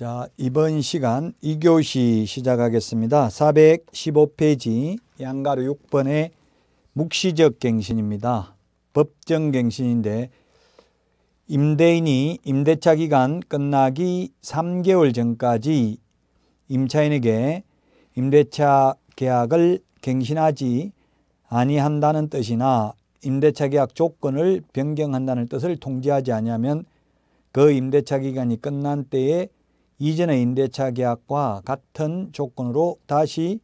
자, 이번 시간 2교시 시작하겠습니다. 415페이지 양가로 6번의 묵시적 갱신입니다. 법정 갱신인데 임대인이 임대차 기간 끝나기 3개월 전까지 임차인에게 임대차 계약을 갱신하지 아니한다는 뜻이나 임대차 계약 조건을 변경한다는 뜻을 통지하지 아니하면 그 임대차 기간이 끝난 때에 이전의 임대차 계약과 같은 조건으로 다시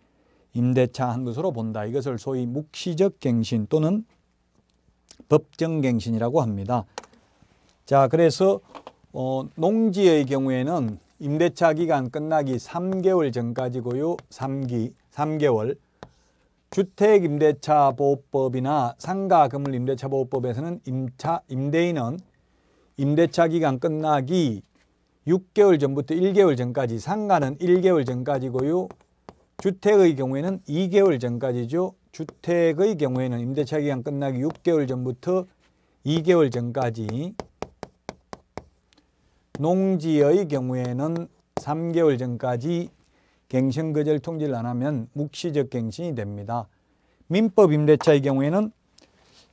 임대차한 것으로 본다. 이것을 소위 묵시적 갱신 또는 법정 갱신이라고 합니다. 자, 그래서 어, 농지의 경우에는 임대차 기간 끝나기 3개월 전까지고요. 3기 3개월. 주택 임대차 보호법이나 상가 건물 임대차 보호법에서는 임차 임대인은 임대차 기간 끝나기 6개월 전부터 1개월 전까지 상가는 1개월 전까지고요. 주택의 경우에는 2개월 전까지죠. 주택의 경우에는 임대차 기간 끝나기 6개월 전부터 2개월 전까지 농지의 경우에는 3개월 전까지 갱신거절 통지를 안 하면 묵시적 갱신이 됩니다. 민법 임대차의 경우에는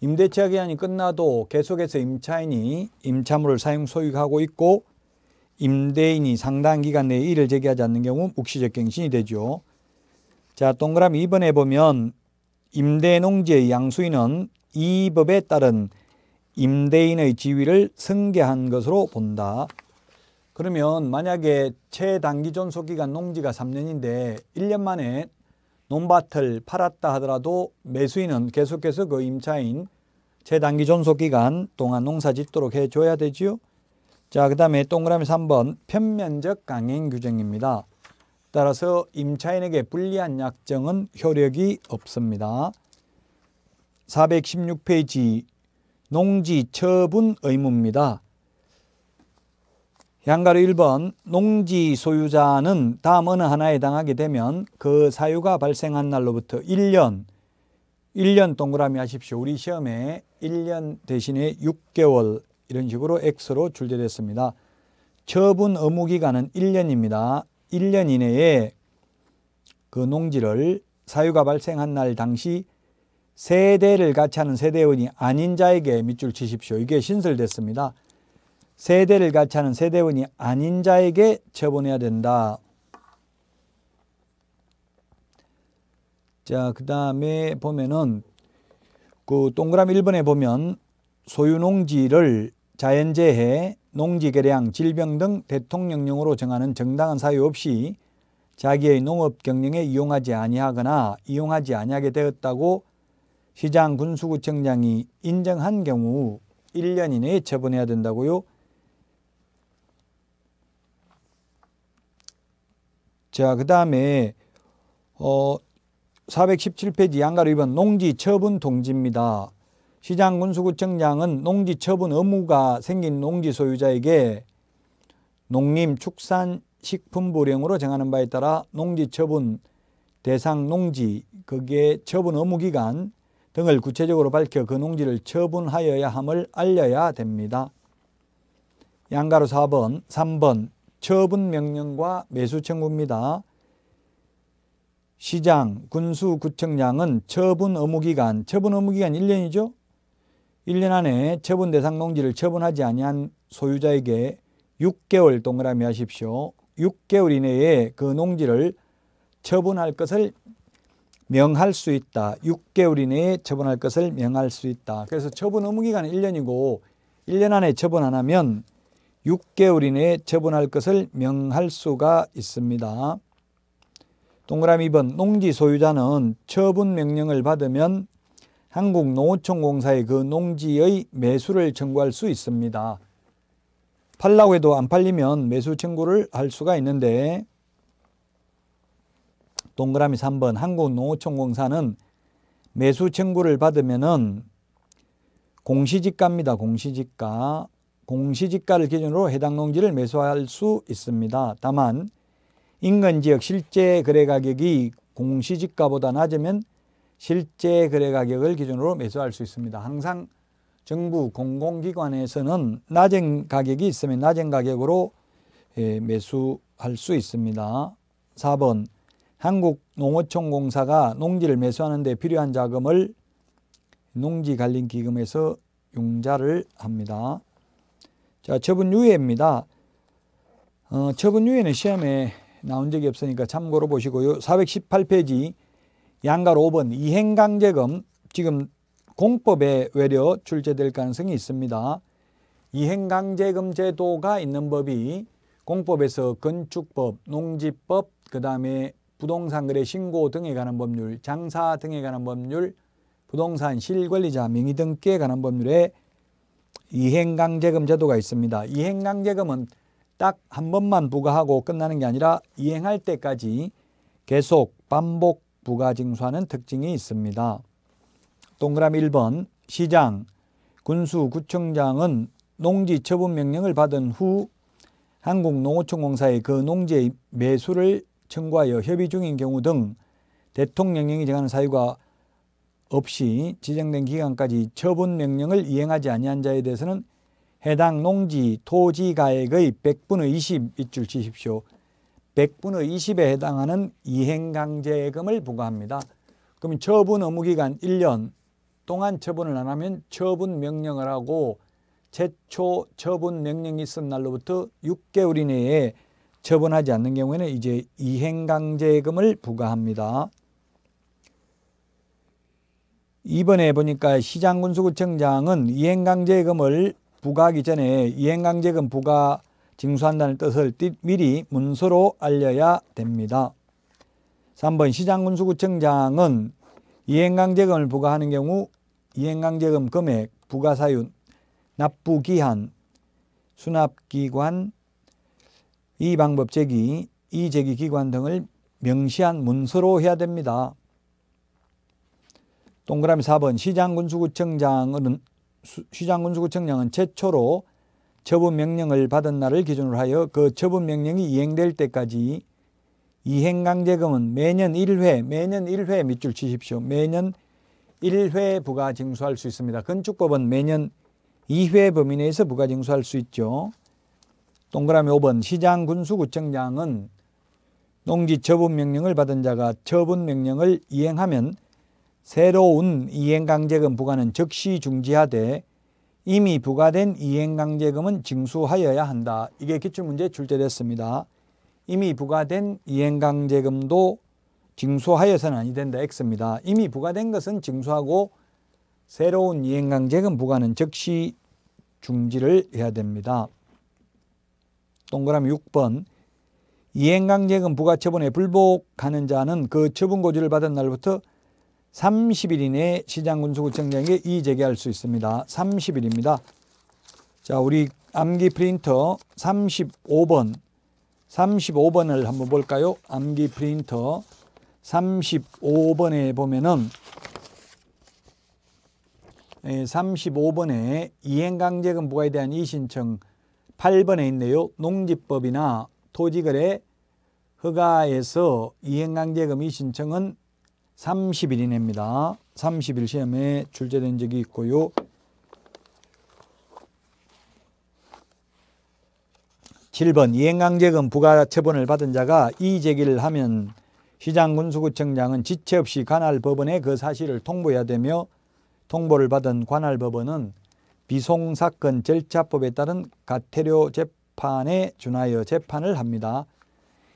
임대차 기한이 끝나도 계속해서 임차인이 임차물을 사용 소유하고 있고 임대인이 상당 기간 내에 이를 제기하지 않는 경우 묵시적 갱신이 되죠. 자, 동그라미 2번에 보면 임대농지의 양수인은 이 법에 따른 임대인의 지위를 승계한 것으로 본다. 그러면 만약에 최단기 존속기간 농지가 3년인데 1년 만에 논밭을 팔았다 하더라도 매수인은 계속해서 그 임차인 최단기 존속기간 동안 농사 짓도록 해줘야 되지요. 자, 그 다음에 동그라미 3번 편면적 강행 규정입니다. 따라서 임차인에게 불리한 약정은 효력이 없습니다. 416페이지 농지 처분 의무입니다. 양가로 1번 농지 소유자는 다음 어느 하나에 해당하게 되면 그 사유가 발생한 날로부터 1년 1년 동그라미 하십시오. 우리 시험에 1년 대신에 6개월 이런 식으로 X로 출제됐습니다. 처분 의무 기간은 1년입니다. 1년 이내에 그 농지를 사유가 발생한 날 당시 세대를 같이 하는 세대원이 아닌 자에게 밑줄 치십시오. 이게 신설됐습니다. 세대를 같이 하는 세대원이 아닌 자에게 처분해야 된다. 자, 그 다음에 보면은 그 동그라미 1번에 보면 소유농지를 자연재해, 농지개량, 질병 등 대통령령으로 정하는 정당한 사유 없이 자기의 농업 경영에 이용하지 아니하거나 이용하지 아니하게 되었다고 시장 군수구청장이 인정한 경우 1년 이내에 처분해야 된다고요. 자, 그 다음에 어, 417페이지 양가로 입은 농지 처분 동지입니다. 시장군수구청장은 농지 처분 의무가 생긴 농지 소유자에게 농림축산식품부령으로 정하는 바에 따라 농지 처분 대상 농지 거기에 처분 의무 기간 등을 구체적으로 밝혀 그 농지를 처분하여야 함을 알려야 됩니다. 양가로 4번, 3번 처분 명령과 매수 청구입니다. 시장, 군수, 구청장은 처분 의무 기간, 처분 의무 기간 1년이죠. 1년 안에 처분 대상 농지를 처분하지 아니한 소유자에게 6개월 동그라미 하십시오. 6개월 이내에 그 농지를 처분할 것을 명할 수 있다. 6개월 이내에 처분할 것을 명할 수 있다. 그래서 처분 의무 기간은 1년이고 1년 안에 처분 안 하면 6개월 이내에 처분할 것을 명할 수가 있습니다. 동그라미 2번 농지 소유자는 처분 명령을 받으면 한국농어촌공사에 그 농지의 매수를 청구할 수 있습니다. 팔라고 해도 안 팔리면 매수 청구를 할 수가 있는데 동그라미 3번 한국농어촌공사는 매수 청구를 받으면은 공시지가입니다. 공시지가. 공시지가를 기준으로 해당 농지를 매수할 수 있습니다. 다만 인근 지역 실제 거래 가격이 공시지가보다 낮으면 실제 거래 가격을 기준으로 매수할 수 있습니다. 항상 정부 공공기관에서는 낮은 가격이 있으면 낮은 가격으로 예, 매수할 수 있습니다. 4번 한국농어촌공사가 농지를 매수하는 데 필요한 자금을 농지관리기금에서 융자를 합니다. 자, 처분 유예입니다. 어, 처분 유예는 시험에 나온 적이 없으니까 참고로 보시고요. 418페이지 양가 5번 이행강제금 지금 공법에 외려 출제될 가능성이 있습니다. 이행강제금 제도가 있는 법이 공법에서 건축법, 농지법, 그 다음에 부동산 거래 신고 등에 관한 법률, 장사 등에 관한 법률, 부동산 실권리자 명의 등에 관한 법률에 이행강제금 제도가 있습니다. 이행강제금은 딱 한 번만 부과하고 끝나는 게 아니라 이행할 때까지 계속 반복 부가징수하는 특징이 있습니다. 동그라미 1번 시장, 군수, 구청장은 농지 처분 명령을 받은 후 한국농어촌공사에 그 농지의 매수를 청구하여 협의 중인 경우 등 대통령령이 정하는 사유가 없이 지정된 기간까지 처분 명령을 이행하지 아니한 자에 대해서는 해당 농지 토지 가액의 100분의 20 입줄 치십시오. 100분의 20에 해당하는 이행강제금을 부과합니다. 그러 처분 의무기간 1년 동안 처분을 안 하면 처분 명령을 하고 최초 처분 명령이 있은 날로부터 6개월 이내에 처분하지 않는 경우에는 이제 이행강제금을 부과합니다. 이번에 보니까 시장군수구청장은 이행강제금을 부과하기 전에 이행강제금 부과 징수한다는 뜻을 미리 문서로 알려야 됩니다. 3번 시장군수구청장은 이행강제금을 부과하는 경우 이행강제금 금액, 부과사유, 납부기한, 수납기관, 이방법 제기, 이제기기관 등을 명시한 문서로 해야 됩니다. 동그라미 4번 시장군수구청장은 시장군수구청장은 최초로 처분 명령을 받은 날을 기준으로 하여 그 처분 명령이 이행될 때까지 이행 강제금은 매년 1회, 매년 1회 밑줄 치십시오. 매년 1회 부가 징수할 수 있습니다. 건축법은 매년 2회 범위 내에서 부가 징수할 수 있죠. 동그라미 5번 시장 군수구청장은 농지 처분 명령을 받은 자가 처분 명령을 이행하면 새로운 이행 강제금 부과는 즉시 중지하되 이미 부과된 이행강제금은 징수하여야 한다. 이게 기출문제에 출제됐습니다. 이미 부과된 이행강제금도 징수하여서는 아니 된다. X입니다. 이미 부과된 것은 징수하고 새로운 이행강제금 부과는 즉시 중지를 해야 됩니다. 동그라미 6번 이행강제금 부과처분에 불복하는 자는 그 처분고지를 받은 날부터 30일 이내에 시장군수구청장에게 이의제기할 수 있습니다. 30일입니다. 자, 우리 암기 프린터 35번 35번을 한번 볼까요? 암기 프린터 35번에 보면은 35번에 예, 이행강제금 부과에 대한 이신청 의 8번에 있네요. 농지법이나 토지거래 허가에서 이행강제금 이신청은 의 30일 이냅니다 30일 시험에 출제된 적이 있고요. 7번 이행강제금 부과처분을 받은 자가 이의제기를 하면 시장군수구청장은 지체 없이 관할법원에 그 사실을 통보해야 되며 통보를 받은 관할법원은 비송사건 절차법에 따른 가태료 재판에 준하여 재판을 합니다.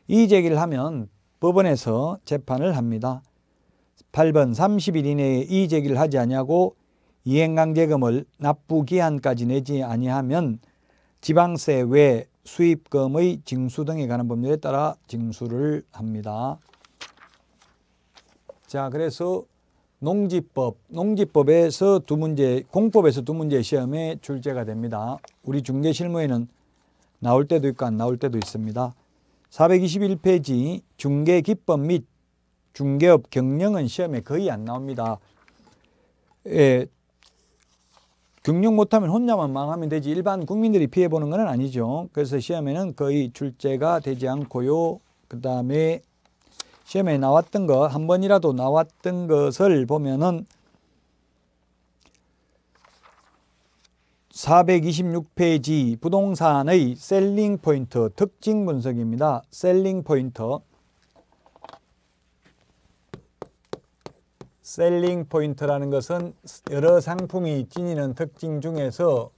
이의제기를 하면 법원에서 재판을 합니다. 8번 30일 이내에 이의제기를 하지 아니하고 이행강제금을 납부기한까지 내지 아니하면 지방세 외 수입금의 징수 등에 관한 법률에 따라 징수를 합니다. 자 그래서 농지법, 농지법에서 두 문제, 공법에서 두 문제 시험에 출제가 됩니다. 우리 중개실무에는 나올 때도 있고 안 나올 때도 있습니다. 421페이지 중개기법 및 중개업 경영은 시험에 거의 안 나옵니다. 예, 경영 못하면 혼자만 망하면 되지 일반 국민들이 피해보는 건 아니죠. 그래서 시험에는 거의 출제가 되지 않고요. 그 다음에 시험에 나왔던 거, 한 번이라도 나왔던 것을 보면은 426페이지 부동산의 셀링 포인트 특징 분석입니다. 셀링 포인트 셀링 포인트라는 것은 여러 상품이 지니는 특징 중에서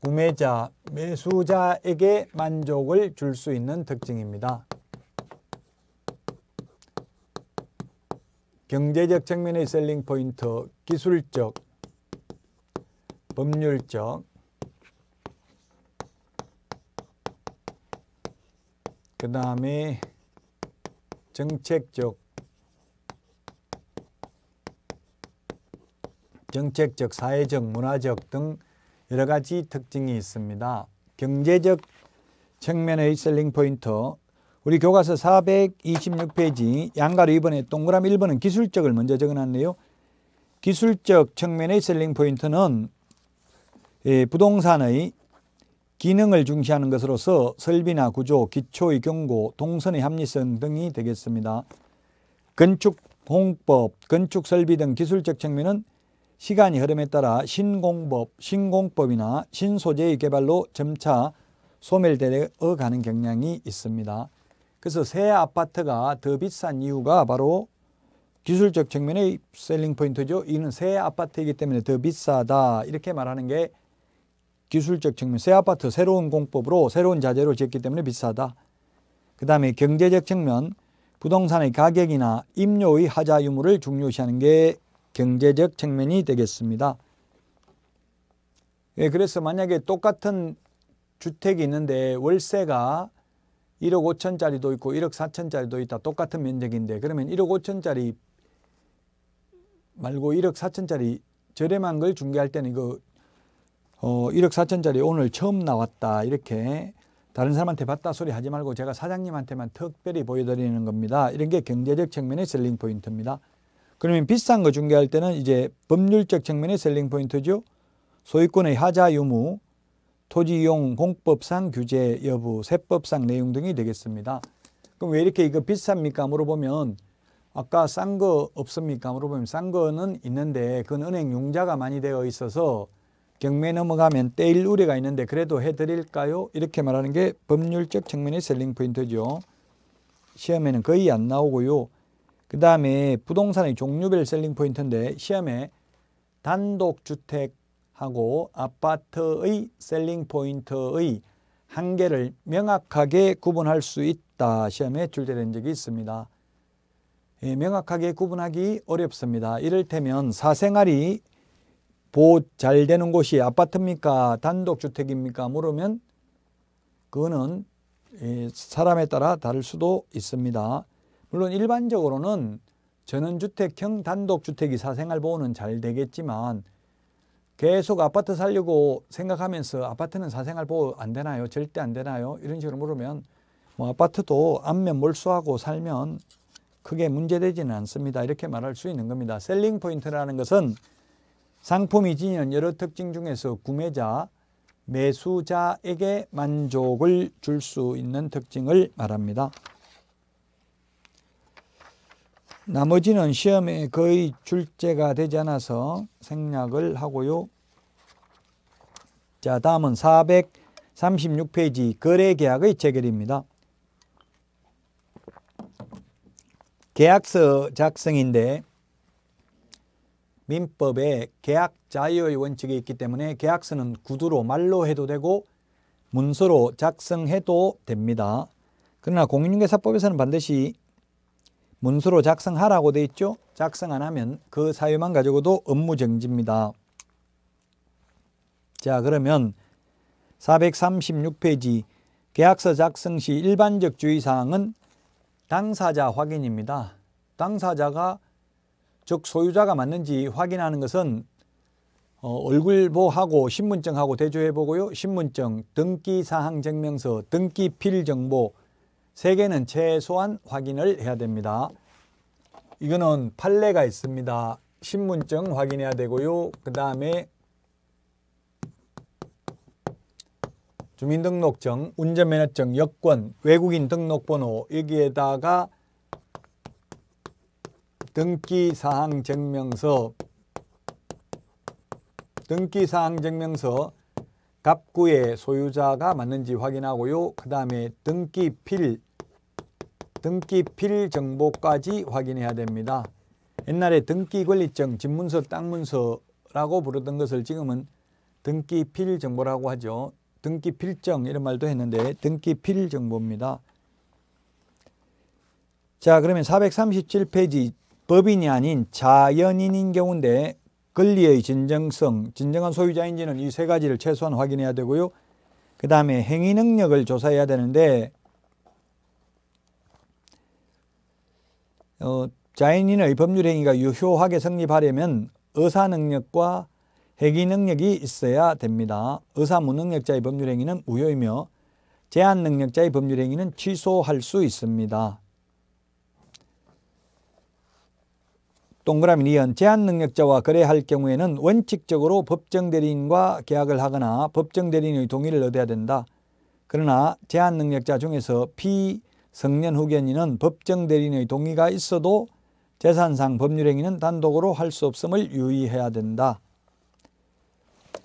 구매자, 매수자에게 만족을 줄 수 있는 특징입니다. 경제적 측면의 셀링 포인트, 기술적, 법률적, 그 다음에 정책적 정책적, 사회적, 문화적 등 여러 가지 특징이 있습니다. 경제적 측면의 셀링 포인트 우리 교과서 426페이지 양가로 2번에 동그라미 1번은 기술적을 먼저 적어놨네요. 기술적 측면의 셀링 포인트는 예, 부동산의 기능을 중시하는 것으로서 설비나 구조, 기초의 경고, 동선의 합리성 등이 되겠습니다. 건축 홍법, 건축 설비 등 기술적 측면은 시간이 흐름에 따라 신공법, 신공법이나 신소재의 개발로 점차 소멸되어 가는 경향이 있습니다. 그래서 새 아파트가 더 비싼 이유가 바로 기술적 측면의 셀링 포인트죠. 이는 새 아파트이기 때문에 더 비싸다 이렇게 말하는 게 기술적 측면, 새 아파트 새로운 공법으로 새로운 자재로 지었기 때문에 비싸다. 그 다음에 경제적 측면, 부동산의 가격이나 임료의 하자 유무를 중요시하는 게 경제적 측면이 되겠습니다. 예, 그래서 만약에 똑같은 주택이 있는데 월세가 1억 5천짜리도 있고 1억 4천짜리도 있다. 똑같은 면적인데 그러면 1억 5천짜리 말고 1억 4천짜리 저렴한 걸 중개할 때는 이거 어, 1억 4천짜리 오늘 처음 나왔다. 이렇게 다른 사람한테 봤다 소리 하지 말고 제가 사장님한테만 특별히 보여드리는 겁니다. 이런 게 경제적 측면의 셀링 포인트입니다. 그러면 비싼 거 중개할 때는 이제 법률적 측면의 셀링 포인트죠. 소유권의 하자 유무, 토지 이용 공법상 규제 여부, 세법상 내용 등이 되겠습니다. 그럼 왜 이렇게 이거 비쌉니까? 물어보면 아까 싼 거 없습니까? 물어보면 싼 거는 있는데 그건 은행 융자가 많이 되어 있어서 경매 넘어가면 때일 우려가 있는데 그래도 해드릴까요? 이렇게 말하는 게 법률적 측면의 셀링 포인트죠. 시험에는 거의 안 나오고요. 그 다음에 부동산의 종류별 셀링 포인트인데 시험에 단독주택하고 아파트의 셀링 포인트의 한계를 명확하게 구분할 수 있다 시험에 출제된 적이 있습니다. 예, 명확하게 구분하기 어렵습니다. 이를테면 사생활이 보잘 되는 곳이 아파트입니까? 단독주택입니까? 물으면 그거는 예, 사람에 따라 다를 수도 있습니다. 물론 일반적으로는 전원주택형 단독주택이 사생활보호는 잘 되겠지만 계속 아파트 살려고 생각하면서 아파트는 사생활보호 안 되나요? 절대 안 되나요? 이런 식으로 물으면 뭐 아파트도 앞면 몰수하고 살면 크게 문제되지는 않습니다. 이렇게 말할 수 있는 겁니다. 셀링 포인트라는 것은 상품이 지니는 여러 특징 중에서 구매자, 매수자에게 만족을 줄 수 있는 특징을 말합니다. 나머지는 시험에 거의 출제가 되지 않아서 생략을 하고요. 자, 다음은 436페이지 거래계약의 체결입니다. 계약서 작성인데 민법에 계약 자유의 원칙이 있기 때문에 계약서는 구두로 말로 해도 되고 문서로 작성해도 됩니다. 그러나 공인중개사법에서는 반드시 문서로 작성하라고 돼 있죠. 작성 안 하면 그 사유만 가지고도 업무 정지입니다. 자, 그러면 436페이지 계약서 작성 시 일반적 주의사항은 당사자 확인입니다. 당사자가 즉 소유자가 맞는지 확인하는 것은 어, 얼굴보하고 신분증하고 대조해 보고요. 신분증, 등기사항증명서, 등기필정보, 세 개는 최소한 확인을 해야 됩니다. 이거는 판례가 있습니다. 신분증 확인해야 되고요. 그 다음에 주민등록증, 운전면허증, 여권, 외국인 등록번호 여기에다가 등기사항증명서 등기사항증명서 갑구의 소유자가 맞는지 확인하고요. 그 다음에 등기필, 등기필 정보까지 확인해야 됩니다. 옛날에 등기권리증, 집문서, 땅문서라고 부르던 것을 지금은 등기필 정보라고 하죠. 등기필정 이런 말도 했는데 등기필 정보입니다. 자 그러면 437페이지 법인이 아닌 자연인인 경우인데 권리의 진정성, 진정한 소유자인지는 이 세 가지를 최소한 확인해야 되고요. 그 다음에 행위 능력을 조사해야 되는데, 어, 자인인의 법률 행위가 유효하게 성립하려면 의사 능력과 행위 능력이 있어야 됩니다. 의사 무능력자의 법률 행위는 우효이며 제한 능력자의 법률 행위는 취소할 수 있습니다. 동그라미 니은 제한능력자와 거래할 경우에는 원칙적으로 법정대리인과 계약을 하거나 법정대리인의 동의를 얻어야 된다. 그러나 제한능력자 중에서 피성년 후견인은 법정대리인의 동의가 있어도 재산상 법률행위는 단독으로 할 수 없음을 유의해야 된다.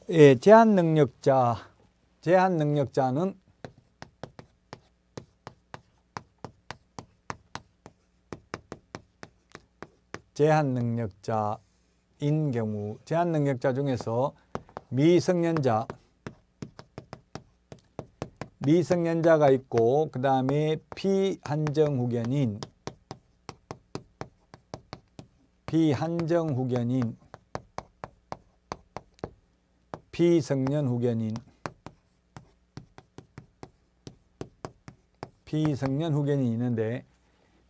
예, 제한능력자, 제한능력자는 제한 능력자인 경우 제한 능력자 중에서 미성년자 미성년자가 있고 그 다음에 피한정 후견인 피한정 후견인 피성년 후견인 피성년 후견인이 있는데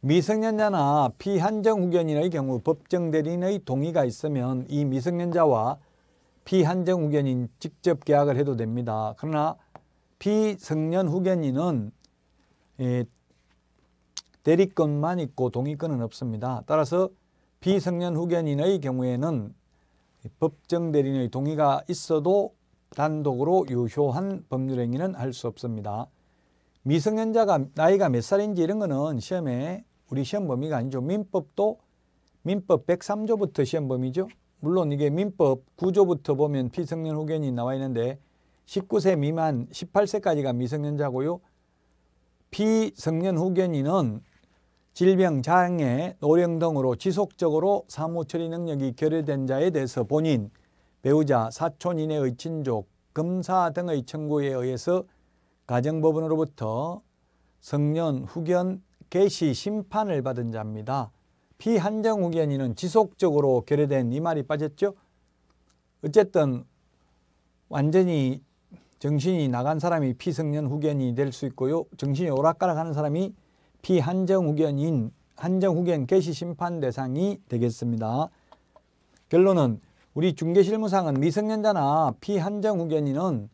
미성년자나 피한정 후견인의 경우 법정 대리인의 동의가 있으면 이 미성년자와 피한정 후견인 직접 계약을 해도 됩니다. 그러나 피성년 후견인은 예, 대리권만 있고 동의권은 없습니다. 따라서 비성년 후견인의 경우에는 법정 대리인의 동의가 있어도 단독으로 유효한 법률 행위는 할 수 없습니다. 미성년자가 나이가 몇 살인지 이런 거는 시험에 우리 시험 범위가 아니죠. 민법도 민법 103조부터 시험 범위죠. 물론 이게 민법 9조부터 보면 피성년 후견이 나와 있는데 19세 미만 18세까지가 미성년자고요. 피성년 후견인은 질병, 장애, 노령 등으로 지속적으로 사무 처리 능력이 결여된 자에 대해서 본인, 배우자, 사촌이내 의친족, 검사 등의 청구에 의해서 가정법원으로부터 성년, 후견, 개시 심판을 받은 자입니다. 피한정 의견인은 지속적으로 결여된 이 말이 빠졌죠. 어쨌든 완전히 정신이 나간 사람이 피성년 후견이 될 수 있고요. 정신이 오락가락하는 사람이 피한정 후견인 한정 후견 개시 심판 대상이 되겠습니다. 결론은 우리 중개실무상은 미성년자나 피한정 후견인은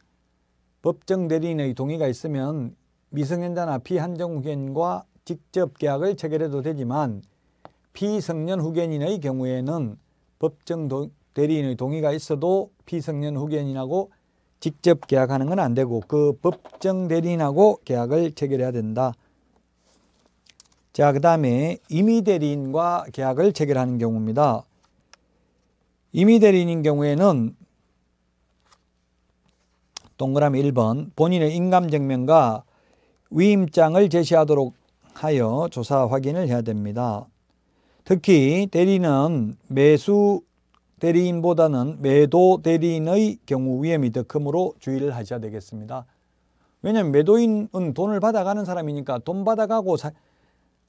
법정 대리인의 동의가 있으면 미성년자나 피한정 후견과 직접 계약을 체결해도 되지만 피성년 후견인의 경우에는 법정 도, 대리인의 동의가 있어도 피성년 후견인하고 직접 계약하는 건 안 되고 그 법정 대리인하고 계약을 체결해야 된다. 자, 그 다음에 임의 대리인과 계약을 체결하는 경우입니다. 임의 대리인인 경우에는 동그라미 1번 본인의 인감증명과 위임장을 제시하도록 하여 조사 확인을 해야 됩니다. 특히 대리는 매수 대리인보다는 매도 대리인의 경우 위험이 더 크므로 주의를 하셔야 되겠습니다. 왜냐하면 매도인은 돈을 받아가는 사람이니까 돈 받아가고 사,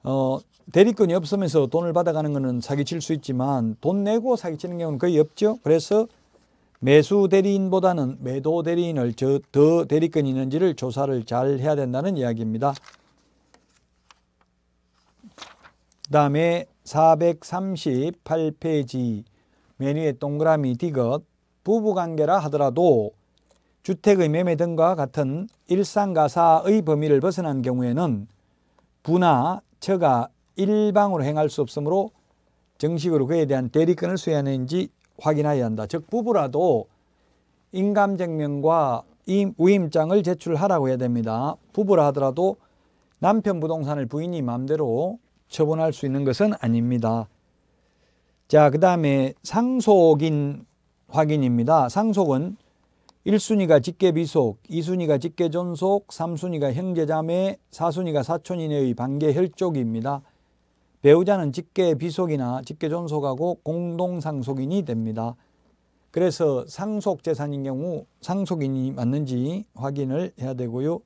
어, 대리권이 없으면서 돈을 받아가는 것은 사기칠 수 있지만 돈 내고 사기치는 경우는 거의 없죠. 그래서 매수 대리인보다는 매도 대리인을 더 대리권이 있는지를 조사를 잘 해야 된다는 이야기입니다. 그 다음에 438페이지 메뉴에 동그라미 디귿 부부관계라 하더라도 주택의 매매 등과 같은 일상가사의 범위를 벗어난 경우에는 부나 처가 일방으로 행할 수 없으므로 정식으로 그에 대한 대리권을 수여하는지 확인해야 한다. 즉 부부라도 인감증명과 위임장을 제출하라고 해야 됩니다. 부부라 하더라도 남편 부동산을 부인이 마음대로 처분할 수 있는 것은 아닙니다. 자, 그 다음에 상속인 확인입니다. 상속은 1순위가 직계비속, 2순위가 직계존속, 3순위가 형제자매, 4순위가 사촌인의 반계 혈족입니다. 배우자는 직계비속이나 직계존속하고 공동상속인이 됩니다. 그래서 상속재산인 경우 상속인이 맞는지 확인을 해야 되고요.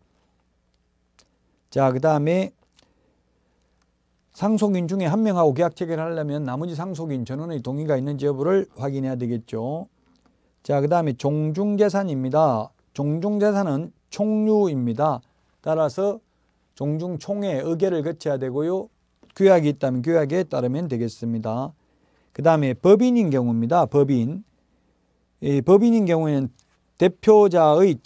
자, 그 다음에 상속인 중에 한 명하고 계약 체결하려면 나머지 상속인 전원의 동의가 있는지 여부를 확인해야 되겠죠. 자, 그 다음에 종중재산입니다. 종중재산은 총류입니다. 따라서 종중총회 의결을 거쳐야 되고요. 규약이 있다면 규약에 따르면 되겠습니다. 그 다음에 법인인 경우입니다. 법인. 이 법인인 경우에는 대표자의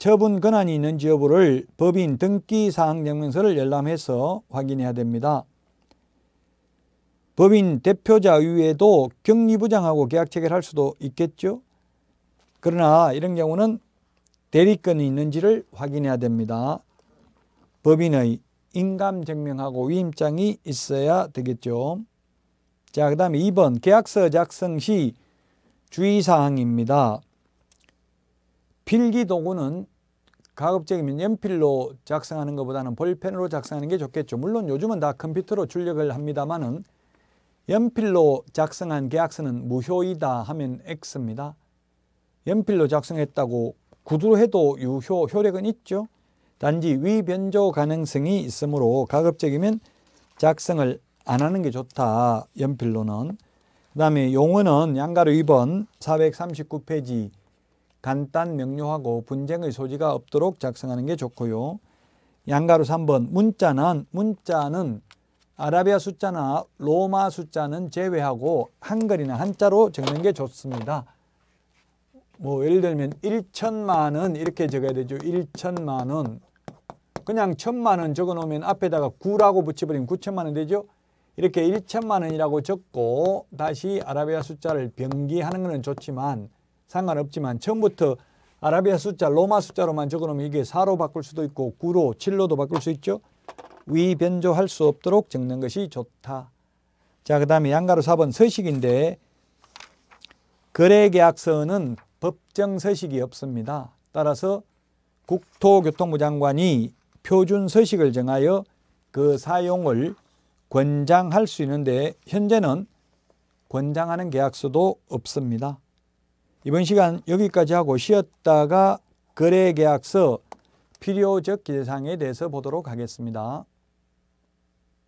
처분 권한이 있는지 여부를 법인 등기사항증명서를 열람해서 확인해야 됩니다. 법인 대표자 위에도 경리부장하고 계약 체결할 수도 있겠죠. 그러나 이런 경우는 대리권이 있는지를 확인해야 됩니다. 법인의 인감증명하고 위임장이 있어야 되겠죠. 자, 그 다음에 2번 계약서 작성 시 주의사항입니다. 필기 도구는 가급적이면 연필로 작성하는 것보다는 볼펜으로 작성하는 게 좋겠죠. 물론 요즘은 다 컴퓨터로 출력을 합니다만은 연필로 작성한 계약서는 무효이다 하면 X입니다. 연필로 작성했다고 구두로 해도 유효, 효력은 있죠. 단지 위변조 가능성이 있으므로 가급적이면 작성을 안 하는 게 좋다. 연필로는. 그 다음에 용어는 양가로 2번 439페이지 간단 명료하고 분쟁의 소지가 없도록 작성하는 게 좋고요. 양가로 3번 문자는 문자는 아라비아 숫자나 로마 숫자는 제외하고 한글이나 한자로 적는 게 좋습니다. 뭐 예를 들면 1천만 원 이렇게 적어야 되죠. 1천만 원. 그냥 천만 원 적어 놓으면 앞에다가 9라고 붙여버리면 9천만 원 되죠. 이렇게 1천만 원이라고 적고 다시 아라비아 숫자를 변기하는 것은 좋지만 상관없지만 처음부터 아라비아 숫자, 로마 숫자로만 적어놓으면 이게 4로 바꿀 수도 있고 9로, 7로도 바꿀 수 있죠. 위변조할 수 없도록 적는 것이 좋다. 자, 그 다음에 양가로 4번 서식인데 거래계약서는 법정 서식이 없습니다. 따라서 국토교통부 장관이 표준 서식을 정하여 그 사용을 권장할 수 있는데 현재는 권장하는 계약서도 없습니다. 이번 시간 여기까지 하고 쉬었다가 거래계약서 필요적 기재사항에 대해서 보도록 하겠습니다.